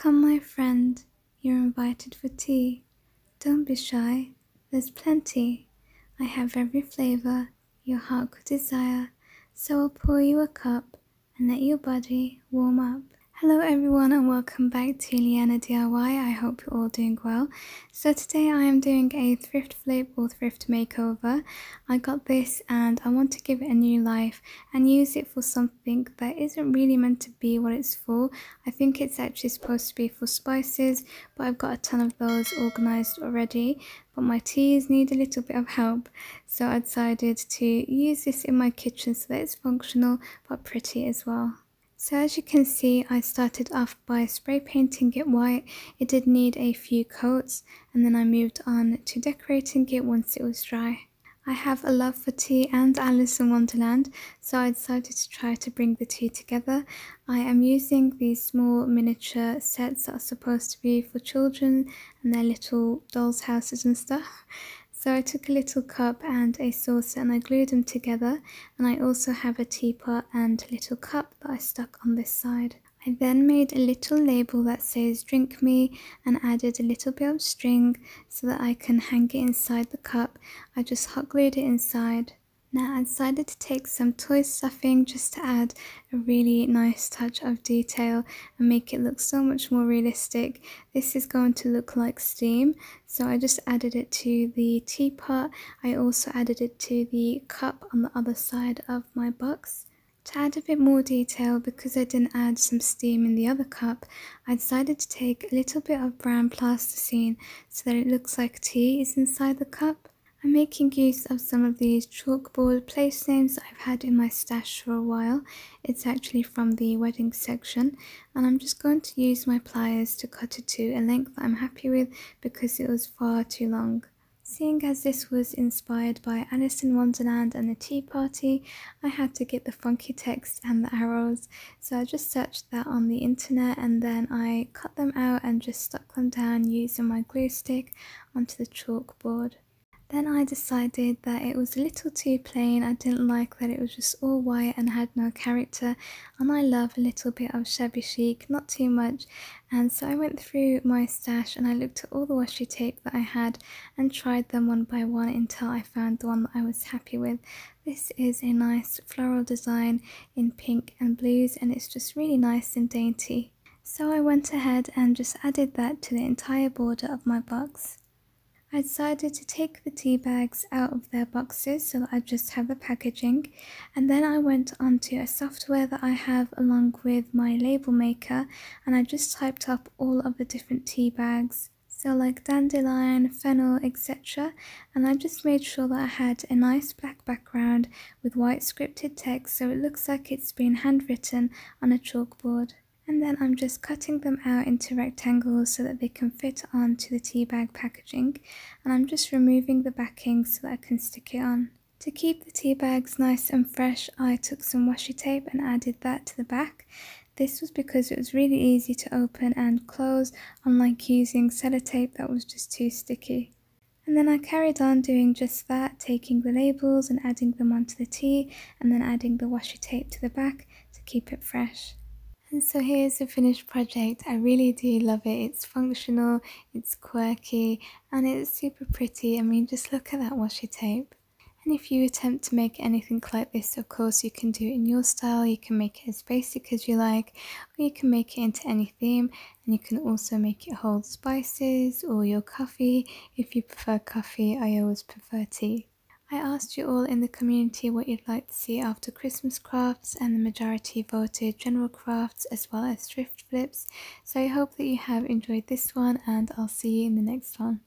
Come, my friend, you're invited for tea. Don't be shy, there's plenty. I have every flavor your heart could desire, so I'll pour you a cup and let your body warm up. Hello everyone and welcome back to Liana DIY. I hope you're all doing well. So today I am doing a thrift flip or thrift makeover. I got this and I want to give it a new life and use it for something that isn't really meant to be what it's for. I think it's actually supposed to be for spices but I've got a ton of those organised already but my teas need a little bit of help so I decided to use this in my kitchen so that it's functional but pretty as well. So as you can see, I started off by spray painting it white. It did need a few coats and then I moved on to decorating it once it was dry. I have a love for tea and Alice in Wonderland, so I decided to try to bring the two together. I am using these small miniature sets that are supposed to be for children and their little dolls' houses and stuff. So I took a little cup and a saucer and I glued them together and I also have a teapot and a little cup that I stuck on this side. I then made a little label that says drink me and added a little bit of string so that I can hang it inside the cup. I just hot glued it inside now I decided to take some toy stuffing just to add a really nice touch of detail and make it look so much more realistic. This is going to look like steam so I just added it to the teapot. I also added it to the cup on the other side of my box. To add a bit more detail, because I didn't add some steam in the other cup, I decided to take a little bit of brown plasticine so that it looks like tea is inside the cup. I'm making use of some of these chalkboard place names that I've had in my stash for a while. It's actually from the wedding section and I'm just going to use my pliers to cut it to a length that I'm happy with because it was far too long. Seeing as this was inspired by Alice in Wonderland and the Tea Party, I had to get the funky text and the arrows. So I just searched that on the internet and then I cut them out and just stuck them down using my glue stick onto the chalkboard. Then I decided that it was a little too plain, I didn't like that it was just all white and had no character and I love a little bit of shabby chic, not too much and so I went through my stash and I looked at all the washi tape that I had and tried them one by one until I found the one that I was happy with. This is a nice floral design in pink and blues and it's just really nice and dainty. So I went ahead and just added that to the entire border of my box. I decided to take the tea bags out of their boxes so that I just have the packaging and then I went onto a software that I have along with my label maker and I just typed up all of the different tea bags so like dandelion, fennel, etc. And I just made sure that I had a nice black background with white scripted text so it looks like it's been handwritten on a chalkboard and then I'm just cutting them out into rectangles so that they can fit onto the tea bag packaging and I'm just removing the backing so that I can stick it on. To keep the tea bags nice and fresh I took some washi tape and added that to the back. This was because it was really easy to open and close unlike using sellotape that was just too sticky. And then I carried on doing just that, taking the labels and adding them onto the tea and then adding the washi tape to the back to keep it fresh. And so here's the finished project. I really do love it. It's functional, it's quirky, and it's super pretty. I mean, just look at that washi tape. And if you attempt to make anything like this, of course, you can do it in your style. You can make it as basic as you like, or you can make it into any theme. And you can also make it hold spices or your coffee. If you prefer coffee, I always prefer tea. I asked you all in the community what you'd like to see after Christmas crafts, and the majority voted general crafts as well as thrift flips. So I hope that you have enjoyed this one, and I'll see you in the next one.